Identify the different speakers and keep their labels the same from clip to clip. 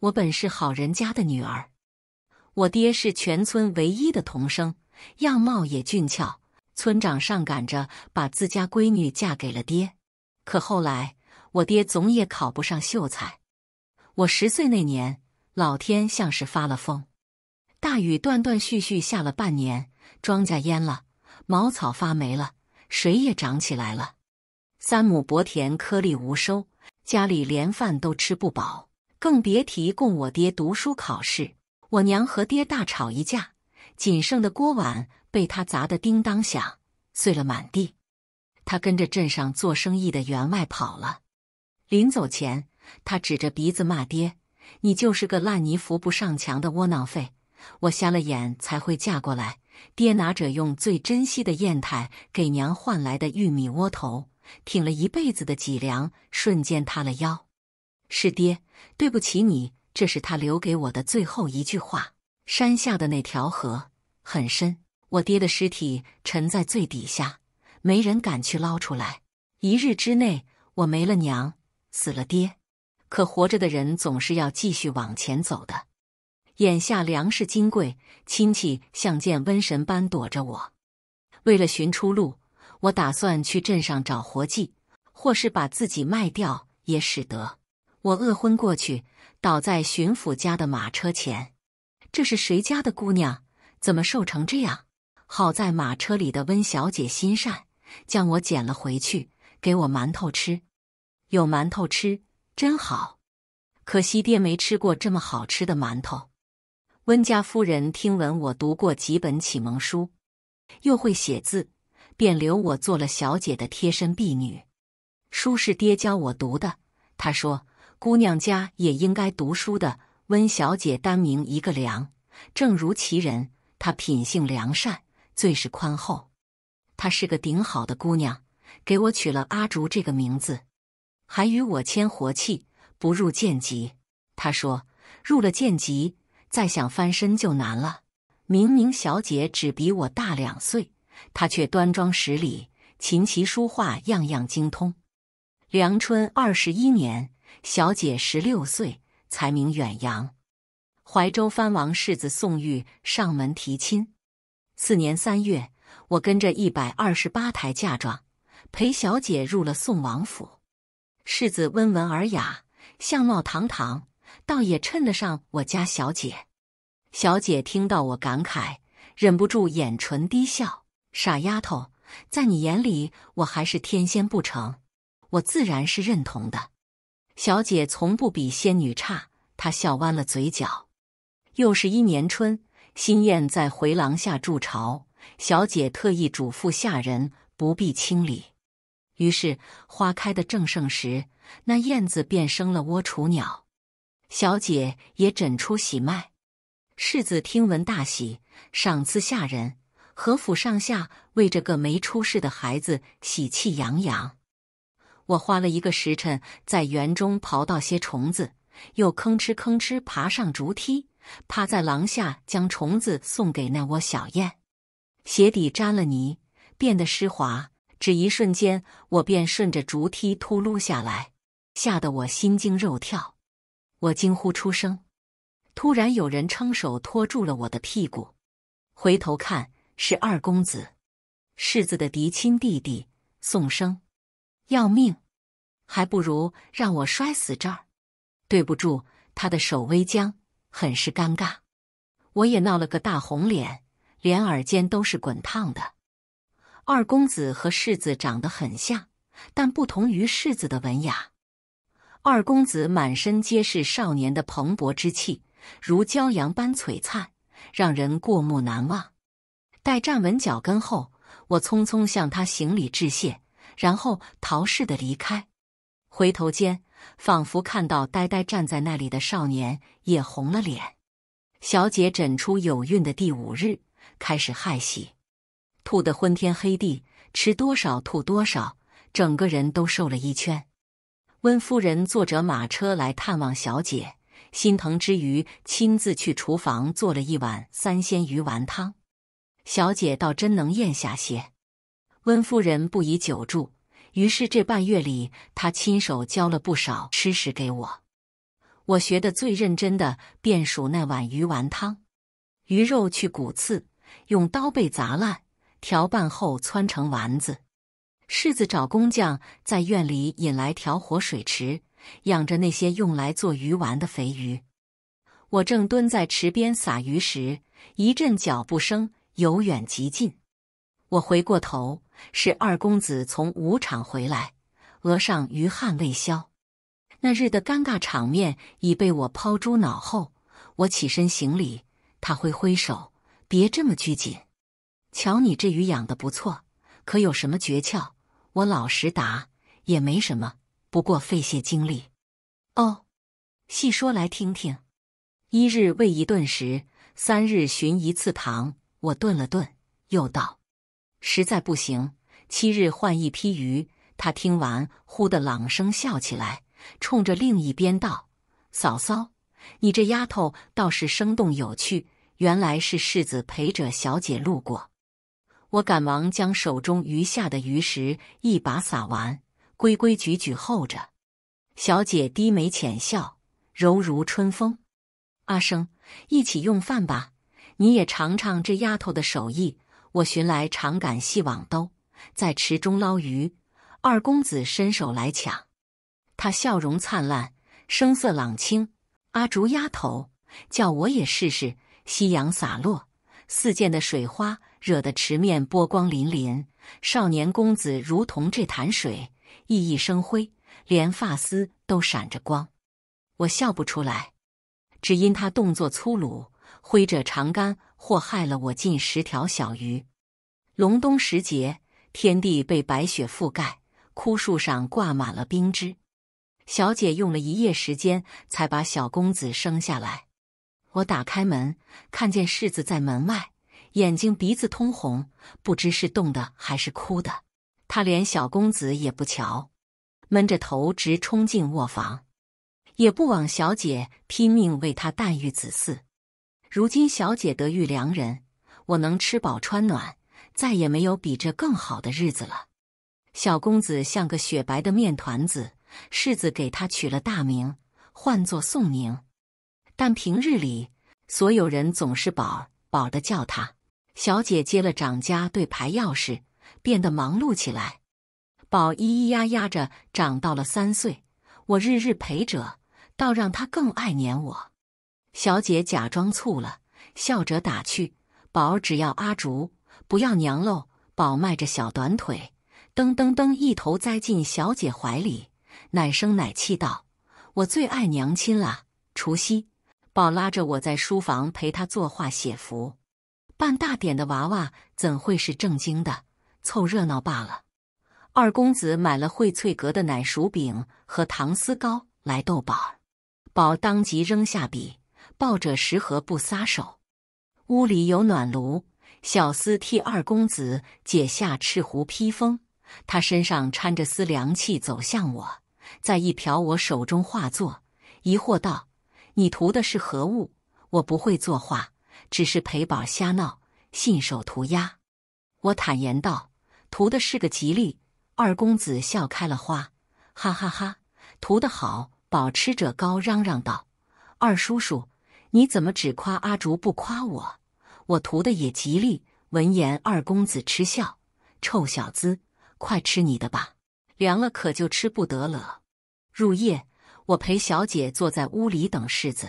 Speaker 1: 我本是好人家的女儿，我爹是全村唯一的童生，样貌也俊俏。村长上赶着把自家闺女嫁给了爹。可后来，我爹总也考不上秀才。我十岁那年，老天像是发了疯，大雨断断续续下了半年，庄稼淹了，茅草发霉了，水也涨起来了，三亩薄田颗粒无收，家里连饭都吃不饱。更别提供我爹读书考试，我娘和爹大吵一架，仅剩的锅碗被他砸得叮当响，碎了满地。他跟着镇上做生意的员外跑了。临走前，他指着鼻子骂爹：“你就是个烂泥扶不上墙的窝囊废！我瞎了眼才会嫁过来。”爹拿着用最珍惜的砚台给娘换来的玉米窝头，挺了一辈子的脊梁，瞬间塌了腰。是爹，对不起你，这是他留给我的最后一句话。山下的那条河很深，我爹的尸体沉在最底下，没人敢去捞出来。一日之内，我没了娘，死了爹，可活着的人总是要继续往前走的。眼下粮食金贵，亲戚像见瘟神般躲着我。为了寻出路，我打算去镇上找活计，或是把自己卖掉也使得。我饿昏过去，倒在巡抚家的马车前。这是谁家的姑娘？怎么瘦成这样？好在马车里的温小姐心善，将我捡了回去，给我馒头吃。有馒头吃真好，可惜爹没吃过这么好吃的馒头。温家夫人听闻我读过几本启蒙书，又会写字，便留我做了小姐的贴身婢女。书是爹教我读的，他说。姑娘家也应该读书的。温小姐单名一个良，正如其人，她品性良善，最是宽厚。她是个顶好的姑娘，给我取了阿竹这个名字，还与我签活契，不入贱籍。她说入了贱籍，再想翻身就难了。明明小姐只比我大两岁，她却端庄十里，琴棋书画样样精通。良春二十一年。小姐十六岁，才名远扬。怀州藩王世子宋玉上门提亲。次年三月，我跟着一百二十八台嫁妆，陪小姐入了宋王府。世子温文尔雅，相貌堂堂，倒也称得上我家小姐。小姐听到我感慨，忍不住眼唇低笑：“傻丫头，在你眼里我还是天仙不成？我自然是认同的。”小姐从不比仙女差，她笑弯了嘴角。又是一年春，新燕在回廊下筑巢，小姐特意嘱咐下人不必清理。于是花开的正盛时，那燕子便生了窝雏鸟，小姐也诊出喜脉。世子听闻大喜，赏赐下人，何府上下为这个没出世的孩子喜气洋洋。我花了一个时辰在园中刨到些虫子，又吭哧吭哧爬上竹梯，趴在廊下将虫子送给那窝小燕。鞋底沾了泥，变得湿滑，只一瞬间，我便顺着竹梯秃噜下来，吓得我心惊肉跳，我惊呼出声。突然有人撑手托住了我的屁股，回头看是二公子，世子的嫡亲弟弟宋生。要命，还不如让我摔死这儿。对不住，他的手微僵，很是尴尬。我也闹了个大红脸，连耳尖都是滚烫的。二公子和世子长得很像，但不同于世子的文雅，二公子满身皆是少年的蓬勃之气，如骄阳般璀璨，让人过目难忘。待站稳脚跟后，我匆匆向他行礼致谢。然后逃似的离开，回头间仿佛看到呆呆站在那里的少年也红了脸。小姐诊出有孕的第五日开始害喜，吐得昏天黑地，吃多少吐多少，整个人都瘦了一圈。温夫人坐着马车来探望小姐，心疼之余亲自去厨房做了一碗三鲜鱼丸汤，小姐倒真能咽下些。温夫人不宜久住，于是这半月里，她亲手教了不少吃食给我。我学得最认真的便属那碗鱼丸汤：鱼肉去骨刺，用刀背砸烂，调拌后汆成丸子。世子找工匠在院里引来调活水池，养着那些用来做鱼丸的肥鱼。我正蹲在池边撒鱼时，一阵脚步声由远及近，我回过头。是二公子从武场回来，额上余汗未消。那日的尴尬场面已被我抛诸脑后。我起身行礼，他挥挥手：“别这么拘谨，瞧你这鱼养的不错，可有什么诀窍？”我老实答：“也没什么，不过费些精力。”哦，细说来听听。一日喂一顿食，三日巡一次塘。我顿了顿，又道。实在不行，七日换一批鱼。他听完，忽地朗声笑起来，冲着另一边道：“嫂嫂，你这丫头倒是生动有趣。原来是世子陪着小姐路过。”我赶忙将手中余下的鱼食一把撒完，规规矩矩候着。小姐低眉浅笑，柔如春风。阿生，一起用饭吧，你也尝尝这丫头的手艺。我寻来长杆细网兜，在池中捞鱼。二公子伸手来抢，他笑容灿烂，声色朗清。阿竹丫头叫我也试试。夕阳洒落，四溅的水花惹得池面波光粼粼。少年公子如同这潭水，熠熠生辉，连发丝都闪着光。我笑不出来，只因他动作粗鲁。挥着长杆，祸害了我近十条小鱼。隆冬时节，天地被白雪覆盖，枯树上挂满了冰枝。小姐用了一夜时间才把小公子生下来。我打开门，看见世子在门外，眼睛鼻子通红，不知是冻的还是哭的。他连小公子也不瞧，闷着头直冲进卧房，也不枉小姐拼命为他诞育子嗣。如今小姐得遇良人，我能吃饱穿暖，再也没有比这更好的日子了。小公子像个雪白的面团子，世子给他取了大名，唤作宋宁。但平日里，所有人总是宝儿宝的叫他。小姐接了掌家对牌钥匙，变得忙碌起来。宝咿咿呀呀着，长到了三岁，我日日陪着，倒让他更爱黏我。小姐假装醋了，笑着打趣：“宝只要阿竹，不要娘喽。”宝迈着小短腿，噔噔噔，一头栽进小姐怀里，奶声奶气道：“我最爱娘亲啦！”除夕，宝拉着我在书房陪他作画写符，半大点的娃娃怎会是正经的？凑热闹罢了。二公子买了荟萃阁的奶薯饼和糖丝糕来逗宝宝当即扔下笔。抱着食盒不撒手。屋里有暖炉，小厮替二公子解下赤狐披风，他身上掺着丝凉气，走向我，在一瞟我手中画作，疑惑道：“你涂的是何物？”我不会作画，只是陪宝瞎闹，信手涂鸦。我坦言道：“涂的是个吉利。”二公子笑开了花，哈哈哈！涂得好，饱吃者高嚷嚷道：“二叔叔。”你怎么只夸阿竹不夸我？我图的也吉利。闻言，二公子嗤笑：“臭小子，快吃你的吧，凉了可就吃不得了。”入夜，我陪小姐坐在屋里等柿子。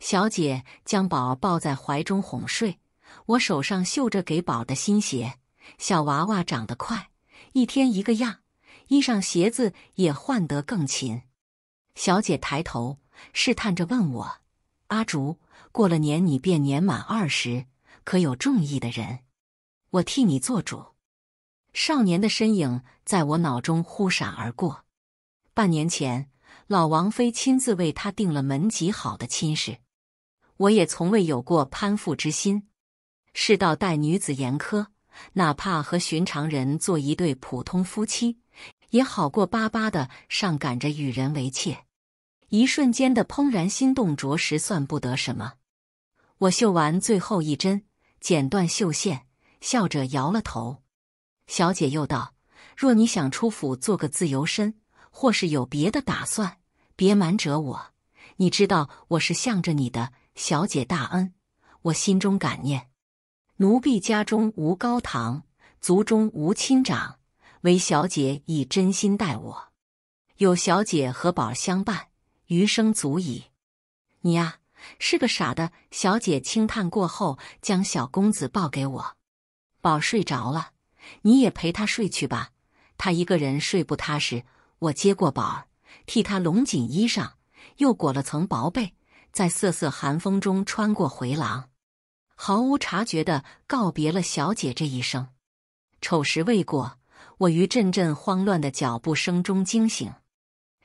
Speaker 1: 小姐将宝抱在怀中哄睡，我手上绣着给宝的新鞋。小娃娃长得快，一天一个样，衣裳鞋子也换得更勤。小姐抬头试探着问我。阿竹，过了年你便年满二十，可有中意的人？我替你做主。少年的身影在我脑中忽闪而过。半年前，老王妃亲自为他定了门极好的亲事，我也从未有过攀附之心。世道待女子严苛，哪怕和寻常人做一对普通夫妻，也好过巴巴的上赶着与人为妾。一瞬间的怦然心动，着实算不得什么。我绣完最后一针，剪断绣线，笑着摇了头。小姐又道：“若你想出府做个自由身，或是有别的打算，别瞒着我。你知道我是向着你的，小姐大恩，我心中感念。奴婢家中无高堂，族中无亲长，唯小姐以真心待我，有小姐和宝相伴。”余生足矣，你呀是个傻的。小姐轻叹过后，将小公子抱给我，宝睡着了，你也陪他睡去吧。他一个人睡不踏实。我接过宝儿，替他拢紧衣裳，又裹了层薄被，在瑟瑟寒风中穿过回廊，毫无察觉的告别了小姐这一生。丑时未过，我于阵阵慌乱的脚步声中惊醒。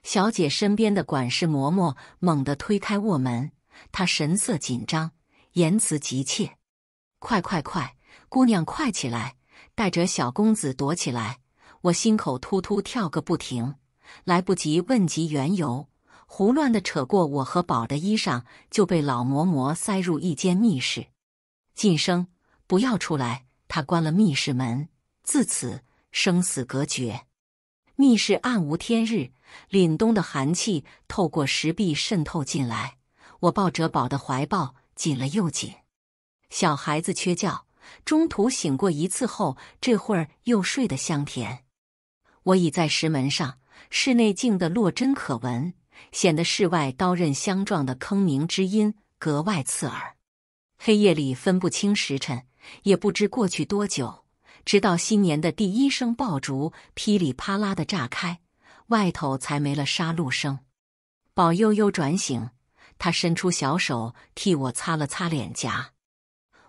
Speaker 1: 小姐身边的管事嬷嬷猛地推开卧门，她神色紧张，言辞急切：“快快快，姑娘快起来，带着小公子躲起来！”我心口突突跳个不停，来不及问及缘由，胡乱的扯过我和宝的衣裳，就被老嬷嬷塞入一间密室。晋升，不要出来！她关了密室门，自此生死隔绝。密室暗无天日。凛冬的寒气透过石壁渗透进来，我抱着宝的怀抱紧了又紧。小孩子缺觉，中途醒过一次后，这会儿又睡得香甜。我倚在石门上，室内静的落针可闻，显得室外刀刃相撞的坑鸣之音格外刺耳。黑夜里分不清时辰，也不知过去多久，直到新年的第一声爆竹噼里啪啦的炸开。外头才没了杀戮声，宝悠悠转醒，他伸出小手替我擦了擦脸颊，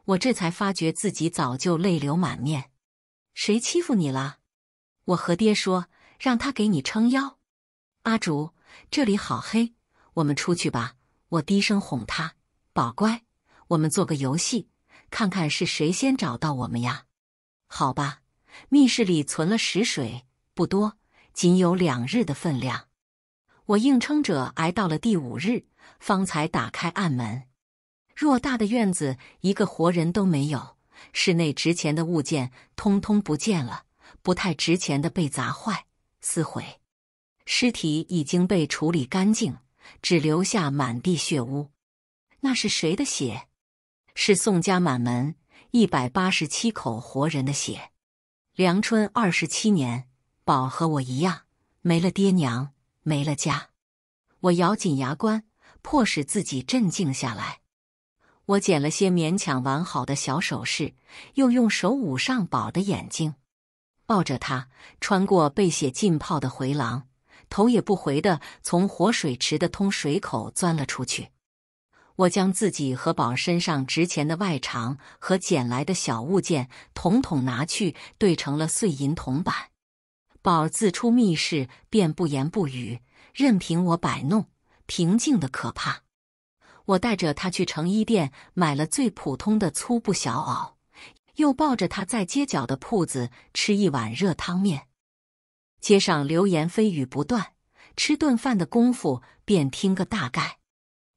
Speaker 1: 我这才发觉自己早就泪流满面。谁欺负你了？我和爹说，让他给你撑腰。阿竹，这里好黑，我们出去吧。我低声哄他，宝乖，我们做个游戏，看看是谁先找到我们呀？好吧，密室里存了食水，不多。仅有两日的分量，我硬撑着挨到了第五日，方才打开暗门。偌大的院子，一个活人都没有，室内值钱的物件通通不见了，不太值钱的被砸坏撕毁，尸体已经被处理干净，只留下满地血污。那是谁的血？是宋家满门一百八十七口活人的血。梁春二十七年。宝和我一样，没了爹娘，没了家。我咬紧牙关，迫使自己镇静下来。我捡了些勉强完好的小首饰，又用手捂上宝的眼睛，抱着他穿过被血浸泡的回廊，头也不回的从活水池的通水口钻了出去。我将自己和宝身上值钱的外长和捡来的小物件统统拿去，兑成了碎银铜板。宝自出密室，便不言不语，任凭我摆弄，平静的可怕。我带着他去成衣店买了最普通的粗布小袄，又抱着他在街角的铺子吃一碗热汤面。街上流言蜚语不断，吃顿饭的功夫便听个大概。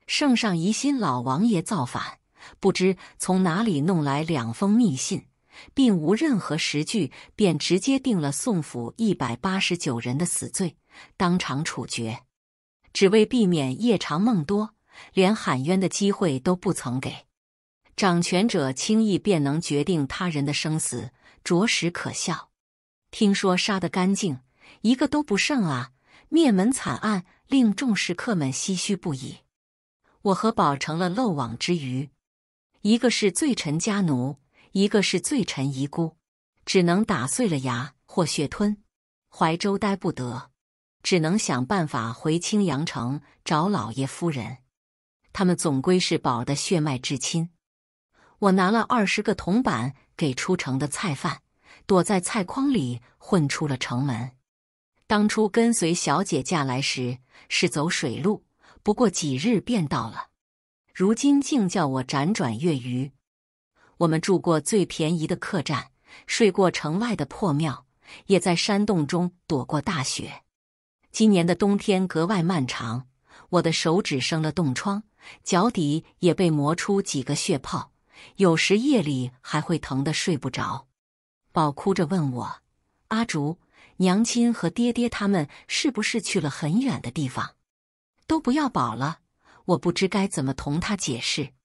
Speaker 1: 圣上疑心老王爷造反，不知从哪里弄来两封密信。并无任何实据，便直接定了宋府一百八十九人的死罪，当场处决。只为避免夜长梦多，连喊冤的机会都不曾给。掌权者轻易便能决定他人的生死，着实可笑。听说杀得干净，一个都不剩啊！灭门惨案令众食客们唏嘘不已。我和宝成了漏网之鱼，一个是罪臣家奴。一个是罪臣遗孤，只能打碎了牙或血吞，怀州待不得，只能想办法回青阳城找老爷夫人。他们总归是宝的血脉至亲。我拿了二十个铜板给出城的菜贩，躲在菜筐里混出了城门。当初跟随小姐嫁来时是走水路，不过几日便到了，如今竟叫我辗转月余。我们住过最便宜的客栈，睡过城外的破庙，也在山洞中躲过大雪。今年的冬天格外漫长，我的手指生了冻疮，脚底也被磨出几个血泡，有时夜里还会疼得睡不着。宝哭着问我：“阿竹，娘亲和爹爹他们是不是去了很远的地方？”都不要宝了，我不知该怎么同他解释。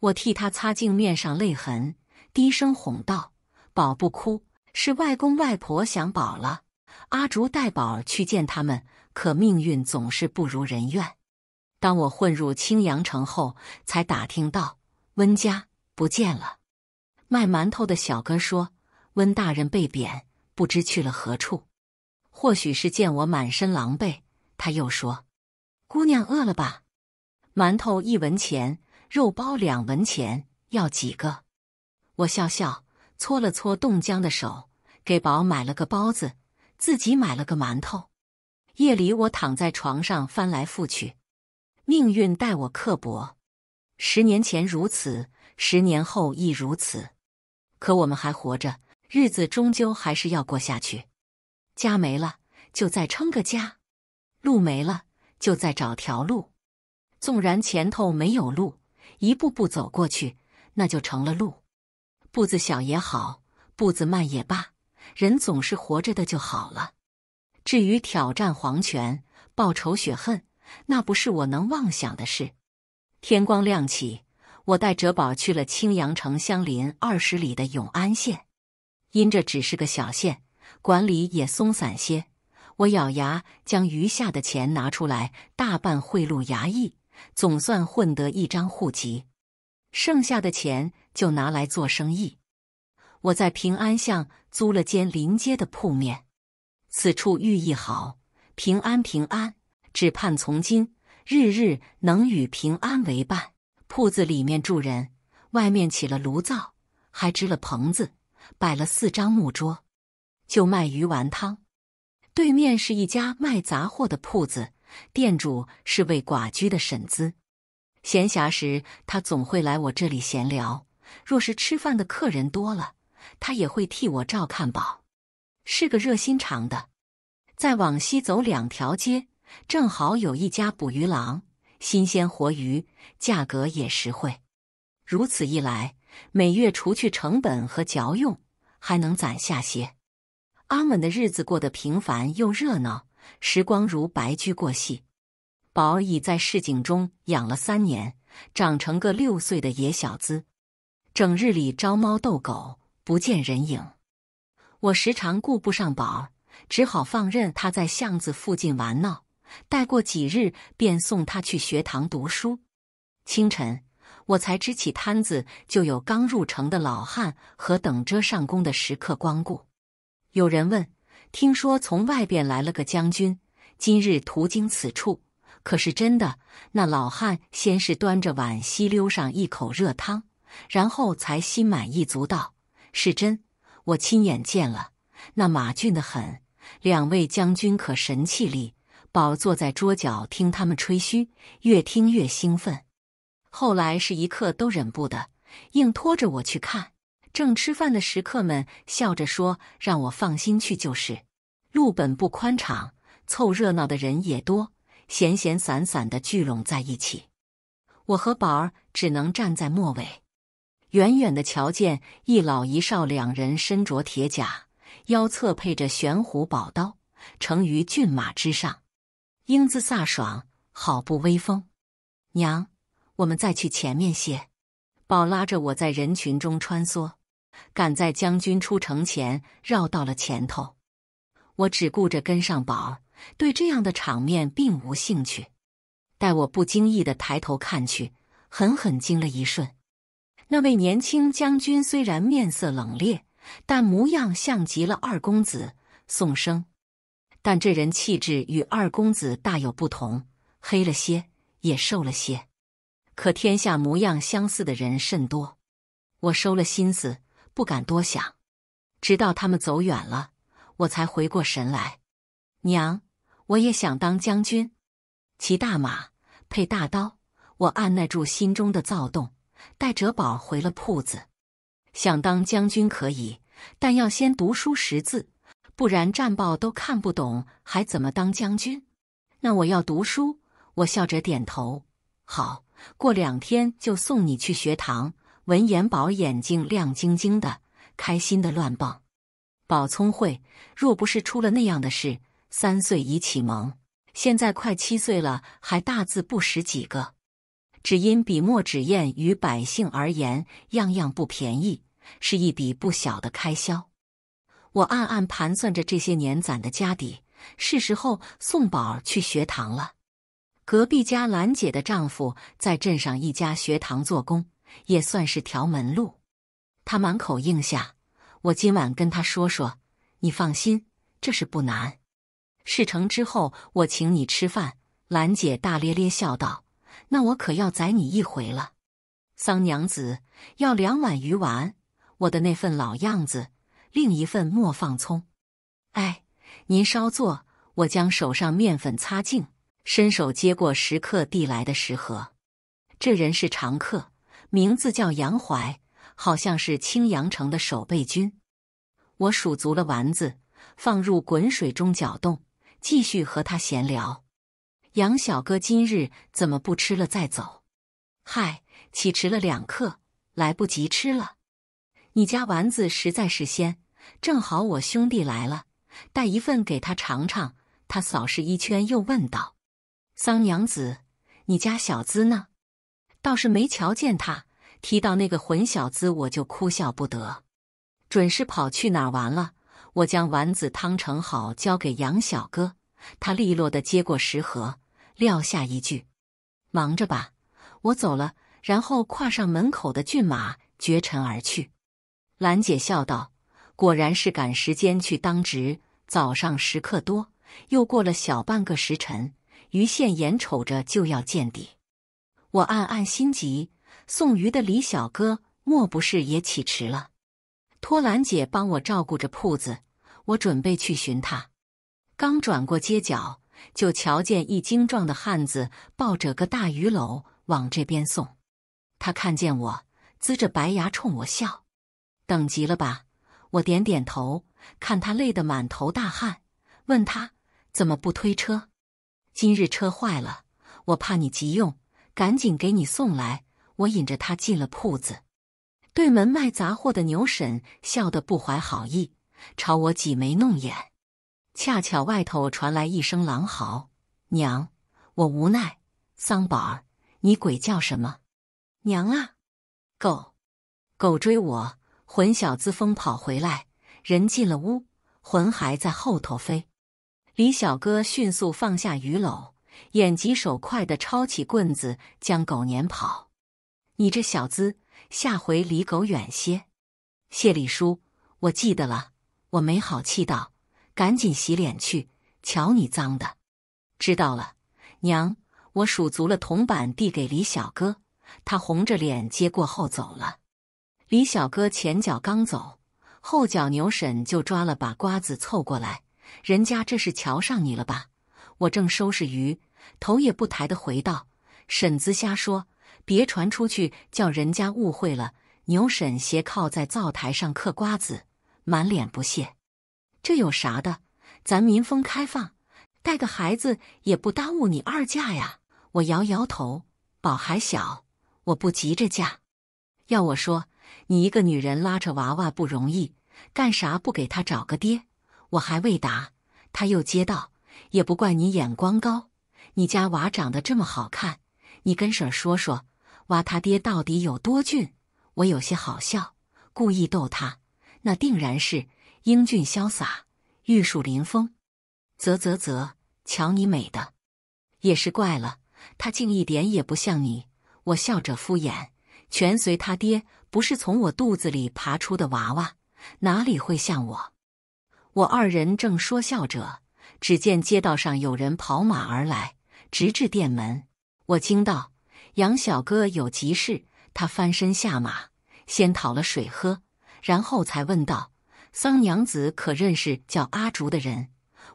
Speaker 1: 我替他擦净面上泪痕，低声哄道：“宝不哭，是外公外婆想宝了。”阿竹带宝去见他们，可命运总是不如人愿。当我混入青阳城后，才打听到温家不见了。卖馒头的小哥说：“温大人被贬，不知去了何处。”或许是见我满身狼狈，他又说：“姑娘饿了吧？馒头一文钱。”肉包两文钱，要几个？我笑笑，搓了搓冻僵的手，给宝买了个包子，自己买了个馒头。夜里，我躺在床上翻来覆去。命运待我刻薄，十年前如此，十年后亦如此。可我们还活着，日子终究还是要过下去。家没了，就再撑个家；路没了，就再找条路。纵然前头没有路。一步步走过去，那就成了路。步子小也好，步子慢也罢，人总是活着的就好了。至于挑战皇权、报仇雪恨，那不是我能妄想的事。天光亮起，我带哲宝去了青阳城相邻二十里的永安县，因这只是个小县，管理也松散些。我咬牙将余下的钱拿出来，大半贿赂衙役。总算混得一张户籍，剩下的钱就拿来做生意。我在平安巷租了间临街的铺面，此处寓意好，平安平安，只盼从今日日能与平安为伴。铺子里面住人，外面起了炉灶，还支了棚子，摆了四张木桌，就卖鱼丸汤。对面是一家卖杂货的铺子。店主是位寡居的婶子，闲暇时他总会来我这里闲聊。若是吃饭的客人多了，他也会替我照看宝，是个热心肠的。再往西走两条街，正好有一家捕鱼郎，新鲜活鱼，价格也实惠。如此一来，每月除去成本和嚼用，还能攒下些。阿稳的日子过得平凡又热闹。时光如白驹过隙，宝儿已在市井中养了三年，长成个六岁的野小子，整日里招猫逗狗，不见人影。我时常顾不上宝儿，只好放任他在巷子附近玩闹，待过几日便送他去学堂读书。清晨，我才支起摊子，就有刚入城的老汉和等着上工的食客光顾。有人问。听说从外边来了个将军，今日途经此处，可是真的？那老汉先是端着碗吸溜上一口热汤，然后才心满意足道：“是真，我亲眼见了。那马俊得很，两位将军可神气力，宝坐在桌角听他们吹嘘，越听越兴奋。后来是一刻都忍不得，硬拖着我去看。正吃饭的食客们笑着说：“让我放心去就是。”路本不宽敞，凑热闹的人也多，闲闲散散的聚拢在一起。我和宝儿只能站在末尾，远远的瞧见一老一少两人身着铁甲，腰侧配着玄虎宝刀，乘于骏马之上，英姿飒爽，好不威风。娘，我们再去前面些。宝拉着我在人群中穿梭，赶在将军出城前绕到了前头。我只顾着跟上宝，对这样的场面并无兴趣。待我不经意的抬头看去，狠狠惊了一瞬。那位年轻将军虽然面色冷冽，但模样像极了二公子宋生，但这人气质与二公子大有不同，黑了些，也瘦了些。可天下模样相似的人甚多，我收了心思，不敢多想。直到他们走远了，我才回过神来。娘，我也想当将军，骑大马，配大刀。我按捺住心中的躁动，带哲宝回了铺子。想当将军可以，但要先读书识字，不然战报都看不懂，还怎么当将军？那我要读书。我笑着点头，好。过两天就送你去学堂。文言宝眼睛亮晶晶的，开心的乱蹦。宝聪慧，若不是出了那样的事，三岁已启蒙，现在快七岁了，还大字不识几个。只因笔墨纸砚于百姓而言，样样不便宜，是一笔不小的开销。我暗暗盘算着这些年攒的家底，是时候送宝去学堂了。隔壁家兰姐的丈夫在镇上一家学堂做工，也算是条门路。他满口应下，我今晚跟他说说。你放心，这是不难。事成之后，我请你吃饭。兰姐大咧咧笑道：“那我可要宰你一回了。”桑娘子要两碗鱼丸，我的那份老样子，另一份莫放葱。哎，您稍坐，我将手上面粉擦净。伸手接过食客递来的食盒，这人是常客，名字叫杨怀，好像是青阳城的守备军。我数足了丸子，放入滚水中搅动，继续和他闲聊。杨小哥今日怎么不吃了再走？嗨，起迟了两刻，来不及吃了。你家丸子实在是鲜，正好我兄弟来了，带一份给他尝尝。他扫视一圈，又问道。桑娘子，你家小子呢？倒是没瞧见他。提到那个混小子，我就哭笑不得，准是跑去哪玩了。我将丸子汤盛好，交给杨小哥，他利落的接过食盒，撂下一句：“忙着吧，我走了。”然后跨上门口的骏马，绝尘而去。兰姐笑道：“果然是赶时间去当值，早上时刻多，又过了小半个时辰。”鱼线眼瞅着就要见底，我暗暗心急。送鱼的李小哥莫不是也起迟了？托兰姐帮我照顾着铺子，我准备去寻他。刚转过街角，就瞧见一精壮的汉子抱着个大鱼篓往这边送。他看见我，呲着白牙冲我笑：“等急了吧？”我点点头。看他累得满头大汗，问他怎么不推车。今日车坏了，我怕你急用，赶紧给你送来。我引着他进了铺子，对门卖杂货的牛婶笑得不怀好意，朝我挤眉弄眼。恰巧外头传来一声狼嚎，娘，我无奈。桑宝儿，你鬼叫什么？娘啊，狗，狗追我，魂小子疯跑回来，人进了屋，魂还在后头飞。李小哥迅速放下鱼篓，眼疾手快的抄起棍子，将狗撵跑。你这小子，下回离狗远些。谢李叔，我记得了。我没好气道：“赶紧洗脸去，瞧你脏的。”知道了，娘。我数足了铜板，递给李小哥。他红着脸接过后走了。李小哥前脚刚走，后脚牛婶就抓了把瓜子凑过来。人家这是瞧上你了吧？我正收拾鱼，头也不抬的回道：“婶子瞎说，别传出去，叫人家误会了。”牛婶斜靠在灶台上嗑瓜子，满脸不屑：“这有啥的？咱民风开放，带个孩子也不耽误你二嫁呀。”我摇摇头：“宝还小，我不急着嫁。要我说，你一个女人拉着娃娃不容易，干啥不给他找个爹？”我还未答，他又接道：“也不怪你眼光高，你家娃长得这么好看，你跟婶儿说说，娃他爹到底有多俊？”我有些好笑，故意逗他：“那定然是英俊潇洒，玉树临风。”啧啧啧，瞧你美的，也是怪了，他竟一点也不像你。我笑着敷衍：“全随他爹，不是从我肚子里爬出的娃娃，哪里会像我？”我二人正说笑着，只见街道上有人跑马而来，直至店门，我惊道：“杨小哥有急事。”他翻身下马，先讨了水喝，然后才问道：“桑娘子可认识叫阿竹的人？”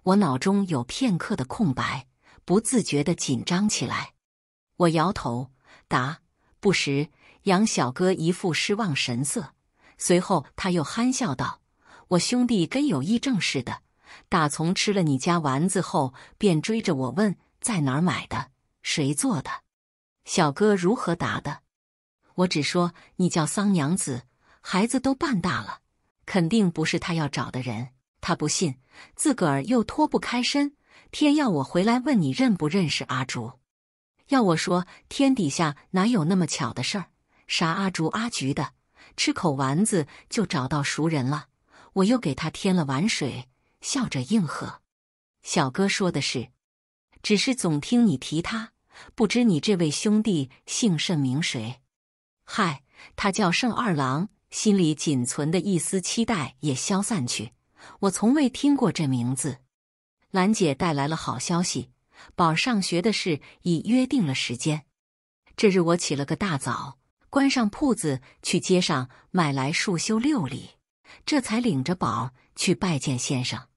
Speaker 1: 我脑中有片刻的空白，不自觉的紧张起来。我摇头答：“不识。”杨小哥一副失望神色，随后他又憨笑道。我兄弟跟有癔症似的，打从吃了你家丸子后，便追着我问在哪儿买的，谁做的。小哥如何答的？我只说你叫桑娘子，孩子都半大了，肯定不是他要找的人。他不信，自个儿又脱不开身，偏要我回来问你认不认识阿竹。要我说，天底下哪有那么巧的事儿？啥阿竹阿菊的，吃口丸子就找到熟人了。我又给他添了碗水，笑着应和：“小哥说的是，只是总听你提他，不知你这位兄弟姓甚名谁。”“嗨，他叫盛二郎。”心里仅存的一丝期待也消散去。我从未听过这名字。兰姐带来了好消息，宝上学的事已约定了时间。这日我起了个大早，关上铺子，去街上买来束修六礼。这才领着宝去拜见先生，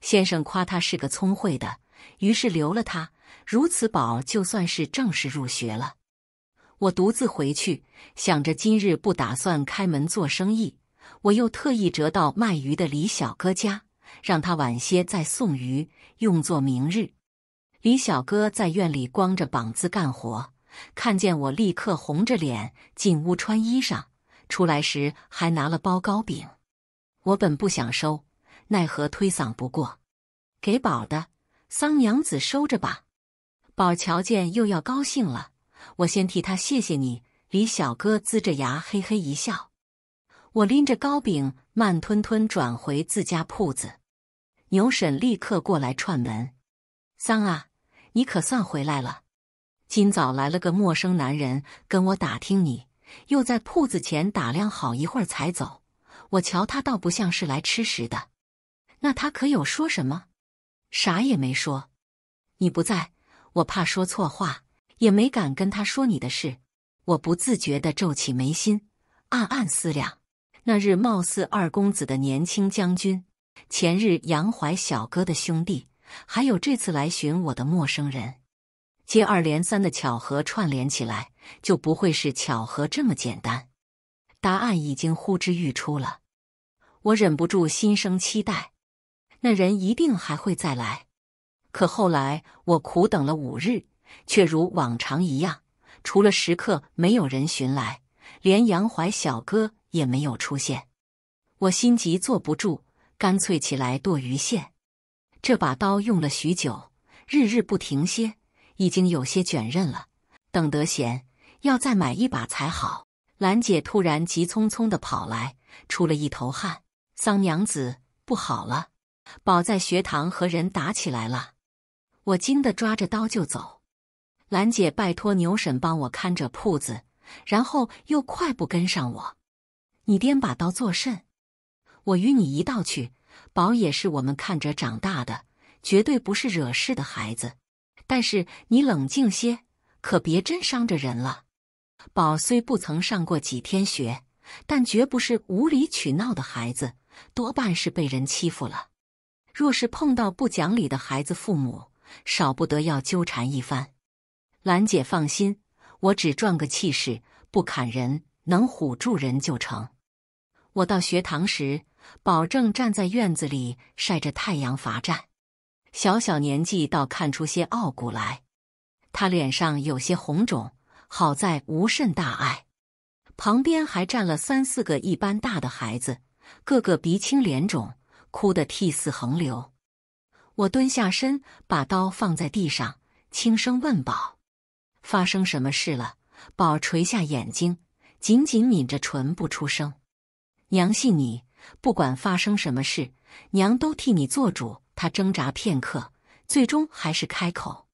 Speaker 1: 先生夸他是个聪慧的，于是留了他。如此，宝就算是正式入学了。我独自回去，想着今日不打算开门做生意，我又特意折到卖鱼的李小哥家，让他晚些再送鱼，用作明日。李小哥在院里光着膀子干活，看见我立刻红着脸进屋穿衣裳，出来时还拿了包糕饼。我本不想收，奈何推搡不过，给宝的桑娘子收着吧。宝瞧见又要高兴了，我先替他谢谢你。李小哥龇着牙嘿嘿一笑。我拎着糕饼慢吞吞转回自家铺子，牛婶立刻过来串门：“桑啊，你可算回来了。今早来了个陌生男人跟我打听你，又在铺子前打量好一会儿才走。”我瞧他倒不像是来吃食的，那他可有说什么？啥也没说。你不在我怕说错话，也没敢跟他说你的事。我不自觉的皱起眉心，暗暗思量：那日貌似二公子的年轻将军，前日杨怀小哥的兄弟，还有这次来寻我的陌生人，接二连三的巧合串联起来，就不会是巧合这么简单。答案已经呼之欲出了，我忍不住心生期待。那人一定还会再来，可后来我苦等了五日，却如往常一样，除了食客，没有人寻来，连杨怀小哥也没有出现。我心急坐不住，干脆起来剁鱼线。这把刀用了许久，日日不停歇，已经有些卷刃了。等得闲，要再买一把才好。兰姐突然急匆匆的跑来，出了一头汗。桑娘子，不好了，宝在学堂和人打起来了。我惊得抓着刀就走。兰姐拜托牛婶帮我看着铺子，然后又快步跟上我。你掂把刀作甚？我与你一道去。宝也是我们看着长大的，绝对不是惹事的孩子。但是你冷静些，可别真伤着人了。宝虽不曾上过几天学，但绝不是无理取闹的孩子，多半是被人欺负了。若是碰到不讲理的孩子，父母少不得要纠缠一番。兰姐放心，我只赚个气势，不砍人，能唬住人就成。我到学堂时，保证站在院子里晒着太阳罚站。小小年纪倒看出些傲骨来，他脸上有些红肿。好在无甚大碍，旁边还站了三四个一般大的孩子，个个鼻青脸肿，哭得涕泗横流。我蹲下身，把刀放在地上，轻声问宝：“发生什么事了？”宝垂下眼睛，紧紧抿着唇不出声。娘信你，不管发生什么事，娘都替你做主。他挣扎片刻，最终还是开口：“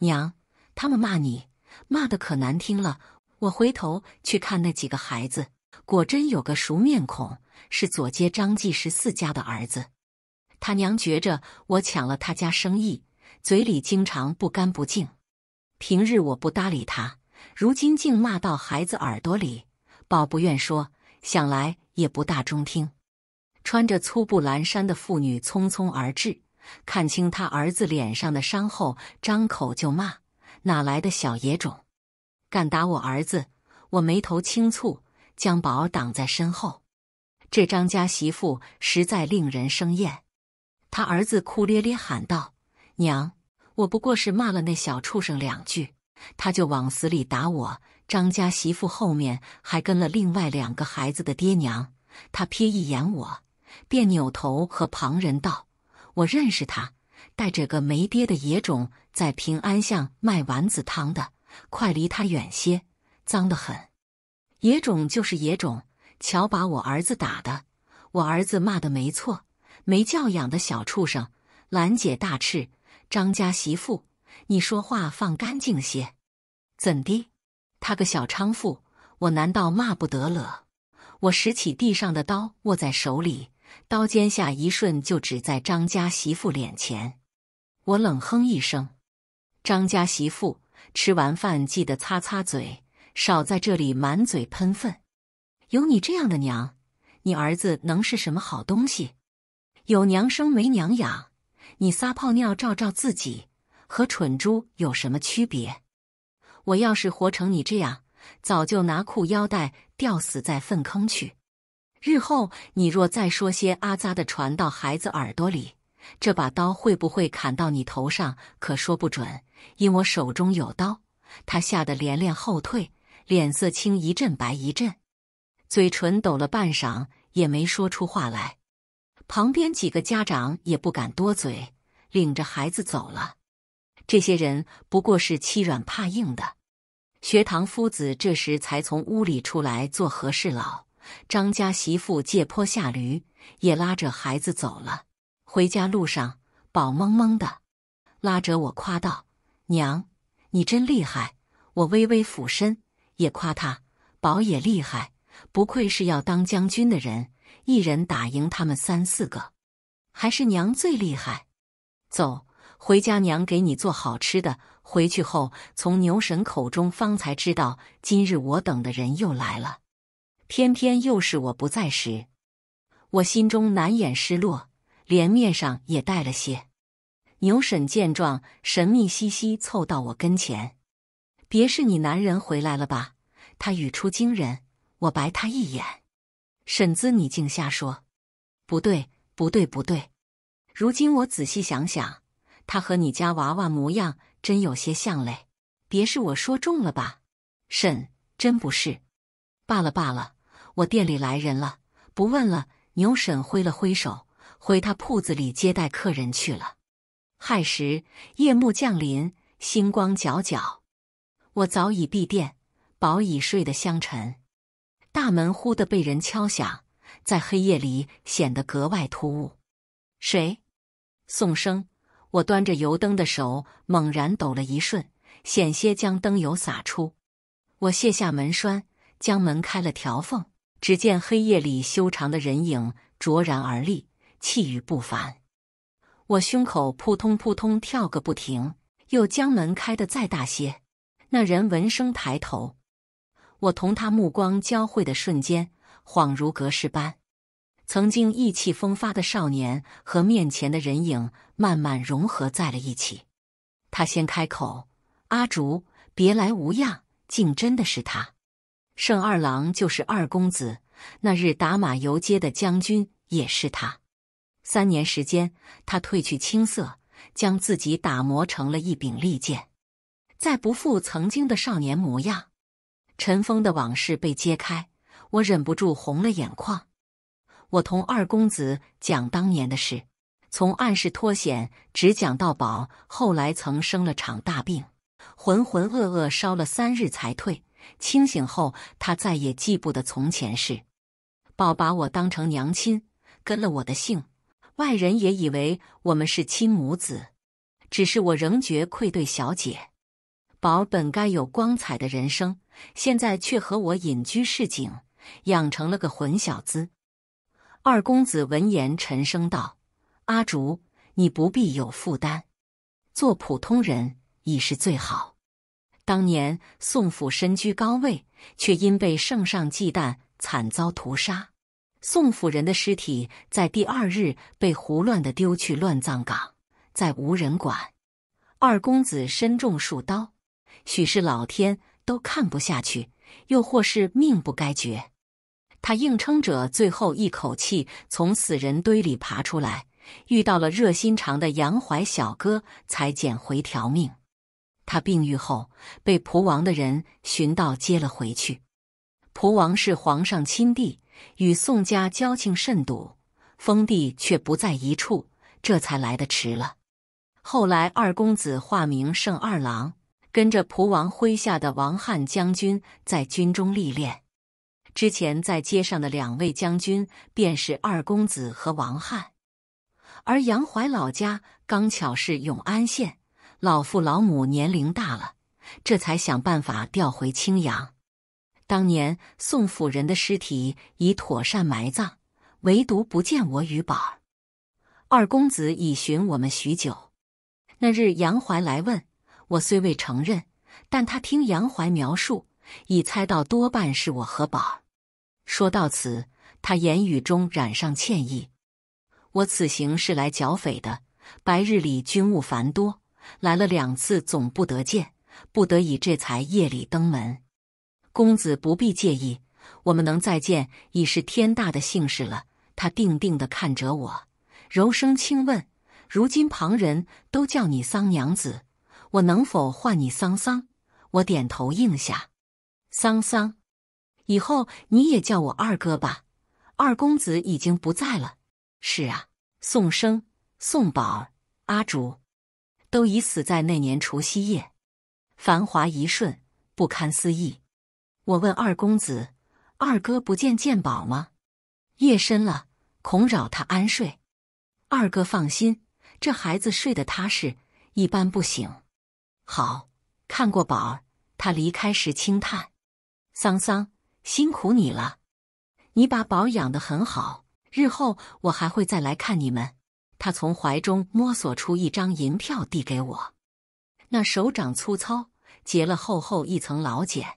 Speaker 1: 娘，他们骂你。”骂的可难听了！我回头去看那几个孩子，果真有个熟面孔，是左街张继十四家的儿子。他娘觉着我抢了他家生意，嘴里经常不干不净。平日我不搭理他，如今竟骂到孩子耳朵里，宝不愿说，想来也不大中听。穿着粗布蓝衫的妇女匆匆而至，看清他儿子脸上的伤后，张口就骂。哪来的小野种，敢打我儿子！我眉头轻蹙，将宝挡在身后。这张家媳妇实在令人生厌。他儿子哭咧咧喊道：“娘，我不过是骂了那小畜生两句，他就往死里打我。”张家媳妇后面还跟了另外两个孩子的爹娘。他瞥一眼我，便扭头和旁人道：“我认识他。”带着个没爹的野种，在平安巷卖丸子汤的，快离他远些，脏得很！野种就是野种，瞧把我儿子打的！我儿子骂的没错，没教养的小畜生！兰姐大斥：“张家媳妇，你说话放干净些！怎的？他个小娼妇，我难道骂不得了？”我拾起地上的刀，握在手里。刀尖下一瞬，就指在张家媳妇脸前。我冷哼一声：“张家媳妇，吃完饭记得擦擦嘴，少在这里满嘴喷粪。有你这样的娘，你儿子能是什么好东西？有娘生没娘养，你撒泡尿照照自己，和蠢猪有什么区别？我要是活成你这样，早就拿裤腰带吊死在粪坑去。”日后你若再说些阿扎的传到孩子耳朵里，这把刀会不会砍到你头上，可说不准。因我手中有刀，他吓得连连后退，脸色青一阵白一阵，嘴唇抖了半晌也没说出话来。旁边几个家长也不敢多嘴，领着孩子走了。这些人不过是欺软怕硬的。学堂夫子这时才从屋里出来做和事佬。张家媳妇借坡下驴，也拉着孩子走了。回家路上，宝懵懵的，拉着我夸道：“娘，你真厉害！”我微微俯身，也夸他：“宝也厉害，不愧是要当将军的人，一人打赢他们三四个，还是娘最厉害。”走，回家，娘给你做好吃的。回去后，从牛神口中方才知道，今日我等的人又来了。偏偏又是我不在时，我心中难掩失落，连面上也带了些。牛婶见状，神秘兮兮凑到我跟前：“别是你男人回来了吧？”他语出惊人。我白他一眼：“婶子，你竟瞎说！不对，不对，不对！如今我仔细想想，他和你家娃娃模样真有些像嘞。别是我说中了吧？婶，真不是。罢了罢了。”我店里来人了，不问了。牛婶挥了挥手，回他铺子里接待客人去了。亥时，夜幕降临，星光皎皎。我早已闭店，饱已睡得香沉。大门忽地被人敲响，在黑夜里显得格外突兀。谁？宋生。我端着油灯的手猛然抖了一瞬，险些将灯油洒出。我卸下门栓，将门开了条缝。只见黑夜里修长的人影卓然而立，气宇不凡。我胸口扑通扑通跳个不停，又将门开得再大些。那人闻声抬头，我同他目光交汇的瞬间，恍如隔世般。曾经意气风发的少年和面前的人影慢慢融合在了一起。他先开口：“阿竹，别来无恙。”竟真的是他。盛二郎就是二公子，那日打马游街的将军也是他。三年时间，他褪去青涩，将自己打磨成了一柄利剑，再不复曾经的少年模样。尘封的往事被揭开，我忍不住红了眼眶。我同二公子讲当年的事，从暗室脱险，只讲到宝后来曾生了场大病，浑浑噩噩烧了三日才退。清醒后，他再也记不得从前事。宝把我当成娘亲，跟了我的姓，外人也以为我们是亲母子。只是我仍觉愧对小姐。宝本该有光彩的人生，现在却和我隐居市井，养成了个混小子。二公子闻言沉声道：“阿竹，你不必有负担，做普通人已是最好。”当年宋府身居高位，却因被圣上忌惮，惨遭屠杀。宋府人的尸体在第二日被胡乱的丢去乱葬岗，再无人管。二公子身中数刀，许是老天都看不下去，又或是命不该绝，他硬撑着最后一口气从死人堆里爬出来，遇到了热心肠的杨怀小哥，才捡回条命。他病愈后，被蒲王的人寻到接了回去。蒲王是皇上亲弟，与宋家交情甚笃，封地却不在一处，这才来得迟了。后来，二公子化名盛二郎，跟着蒲王麾下的王汉将军在军中历练。之前在街上的两位将军便是二公子和王汉，而杨怀老家刚巧是永安县。老父老母年龄大了，这才想办法调回青阳。当年宋府人的尸体已妥善埋葬，唯独不见我与宝二公子已寻我们许久。那日杨怀来问我，虽未承认，但他听杨怀描述，已猜到多半是我和宝说到此，他言语中染上歉意。我此行是来剿匪的，白日里军务繁多。来了两次总不得见，不得已这才夜里登门。公子不必介意，我们能再见已是天大的幸事了。他定定的看着我，柔声轻问：“如今旁人都叫你桑娘子，我能否唤你桑桑？”我点头应下：“桑桑，以后你也叫我二哥吧。二公子已经不在了。”“是啊，宋生、宋宝、阿竹。”都已死在那年除夕夜，繁华一瞬，不堪思议。我问二公子：“二哥不见鉴宝吗？”夜深了，恐扰他安睡。二哥放心，这孩子睡得踏实，一般不醒。好，看过宝儿，他离开时轻叹：“桑桑，辛苦你了，你把宝养得很好。日后我还会再来看你们。”他从怀中摸索出一张银票递给我，那手掌粗糙，结了厚厚一层老茧。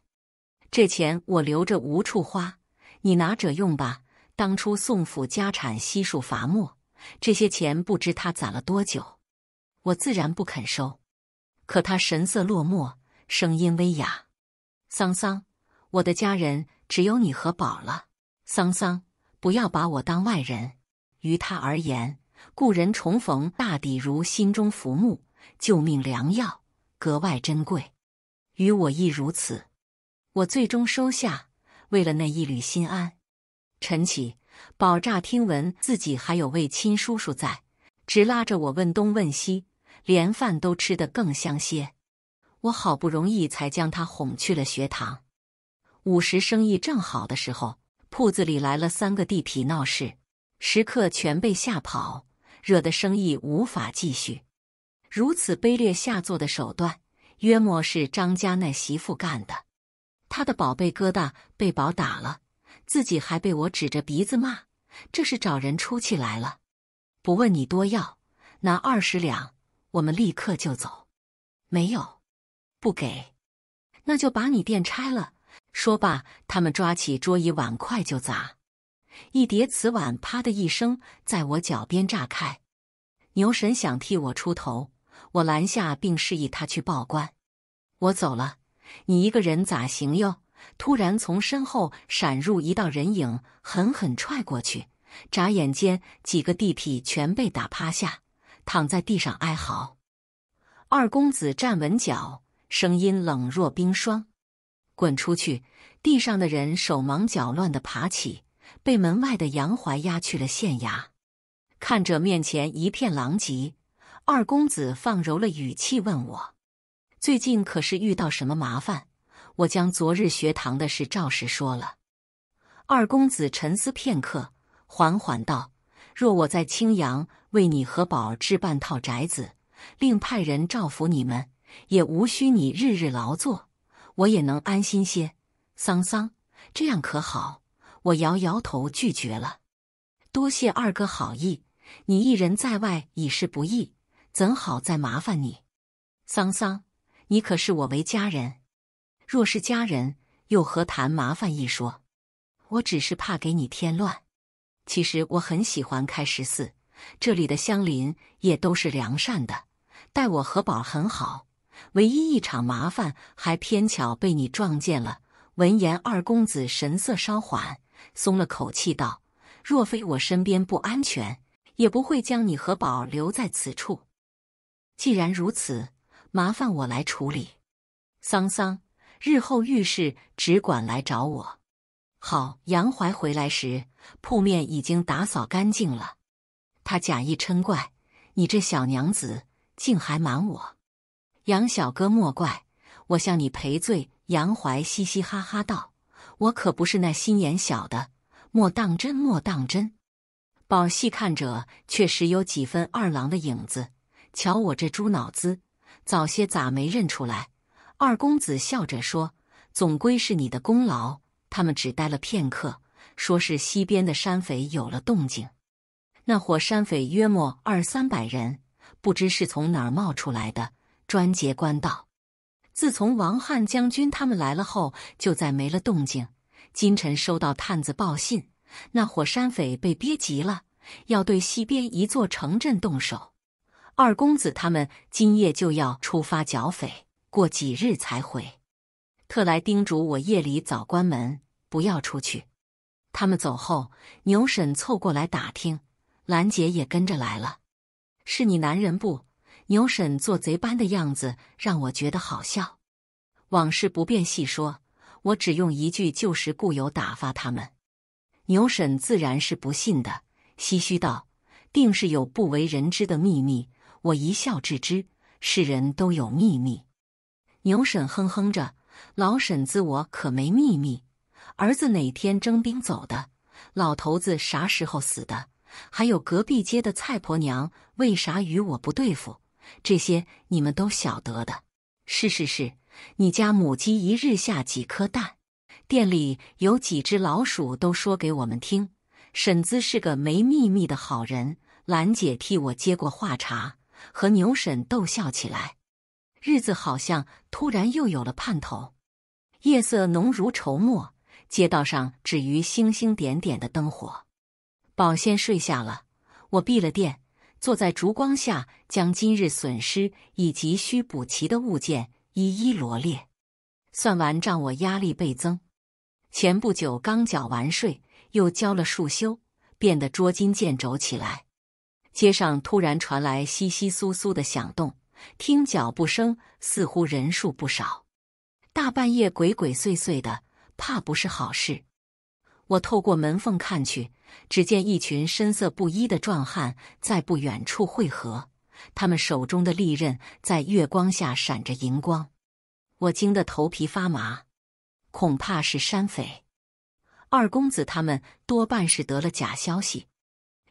Speaker 1: 这钱我留着无处花，你拿着用吧。当初宋府家产悉数罚没，这些钱不知他攒了多久，我自然不肯收。可他神色落寞，声音微哑：“桑桑，我的家人只有你和宝了。桑桑，不要把我当外人。于他而言。”故人重逢，大抵如心中浮木，救命良药，格外珍贵。与我亦如此。我最终收下，为了那一缕心安。晨起，宝乍听闻自己还有位亲叔叔在，直拉着我问东问西，连饭都吃得更香些。我好不容易才将他哄去了学堂。午时生意正好的时候，铺子里来了三个地痞闹事，食客全被吓跑。惹得生意无法继续，如此卑劣下作的手段，约莫是张家那媳妇干的。他的宝贝疙瘩被宝打了，自己还被我指着鼻子骂，这是找人出气来了。不问你多要，拿二十两，我们立刻就走。没有，不给，那就把你店拆了。说罢，他们抓起桌椅碗筷就砸。一叠瓷碗“啪”的一声在我脚边炸开，牛神想替我出头，我拦下并示意他去报官。我走了，你一个人咋行哟？突然从身后闪入一道人影，狠狠踹过去，眨眼间几个地痞全被打趴下，躺在地上哀嚎。二公子站稳脚，声音冷若冰霜：“滚出去！”地上的人手忙脚乱地爬起。被门外的杨槐押去了县衙，看着面前一片狼藉，二公子放柔了语气问我：“最近可是遇到什么麻烦？”我将昨日学堂的事照实说了。二公子沉思片刻，缓缓道：“若我在青阳为你和宝置办套宅子，另派人照拂你们，也无需你日日劳作，我也能安心些。桑桑，这样可好？”我摇摇头拒绝了，多谢二哥好意。你一人在外已是不易，怎好再麻烦你？桑桑，你可视我为家人？若是家人，又何谈麻烦一说？我只是怕给你添乱。其实我很喜欢开十四，这里的乡邻也都是良善的，待我和宝很好。唯一一场麻烦还偏巧被你撞见了。闻言，二公子神色稍缓。松了口气道：“若非我身边不安全，也不会将你和宝留在此处。既然如此，麻烦我来处理。桑桑，日后遇事只管来找我。”好，杨怀回来时，铺面已经打扫干净了。他假意嗔怪：“你这小娘子，竟还瞒我！”杨小哥莫怪，我向你赔罪。”杨怀嘻嘻哈哈道。我可不是那心眼小的，莫当真，莫当真。宝细看着，确实有几分二郎的影子。瞧我这猪脑子，早些咋没认出来？二公子笑着说：“总归是你的功劳。”他们只待了片刻，说是西边的山匪有了动静。那伙山匪约莫二三百人，不知是从哪儿冒出来的，专劫官道。自从王汉将军他们来了后，就再没了动静。今晨收到探子报信，那伙山匪被憋急了，要对西边一座城镇动手。二公子他们今夜就要出发剿匪，过几日才回，特来叮嘱我夜里早关门，不要出去。他们走后，牛婶凑过来打听，兰姐也跟着来了，是你男人不？牛婶做贼般的样子让我觉得好笑，往事不便细说，我只用一句旧时故友打发他们。牛婶自然是不信的，唏嘘道：“定是有不为人知的秘密。”我一笑置之：“世人都有秘密。”牛婶哼哼着：“老婶子，我可没秘密。儿子哪天征兵走的？老头子啥时候死的？还有隔壁街的蔡婆娘为啥与我不对付？”这些你们都晓得的，是是是，你家母鸡一日下几颗蛋，店里有几只老鼠，都说给我们听。婶子是个没秘密的好人，兰姐替我接过话茬，和牛婶逗笑起来。日子好像突然又有了盼头。夜色浓如绸墨，街道上只余星星点点的灯火。宝先睡下了，我闭了店。坐在烛光下，将今日损失以及需补齐的物件一一罗列。算完账，我压力倍增。前不久刚缴完税，又交了束修，变得捉襟见肘起来。街上突然传来窸窸窣窣的响动，听脚步声，似乎人数不少。大半夜鬼鬼祟祟的，怕不是好事。我透过门缝看去，只见一群身色不一的壮汉在不远处汇合，他们手中的利刃在月光下闪着银光。我惊得头皮发麻，恐怕是山匪。二公子他们多半是得了假消息。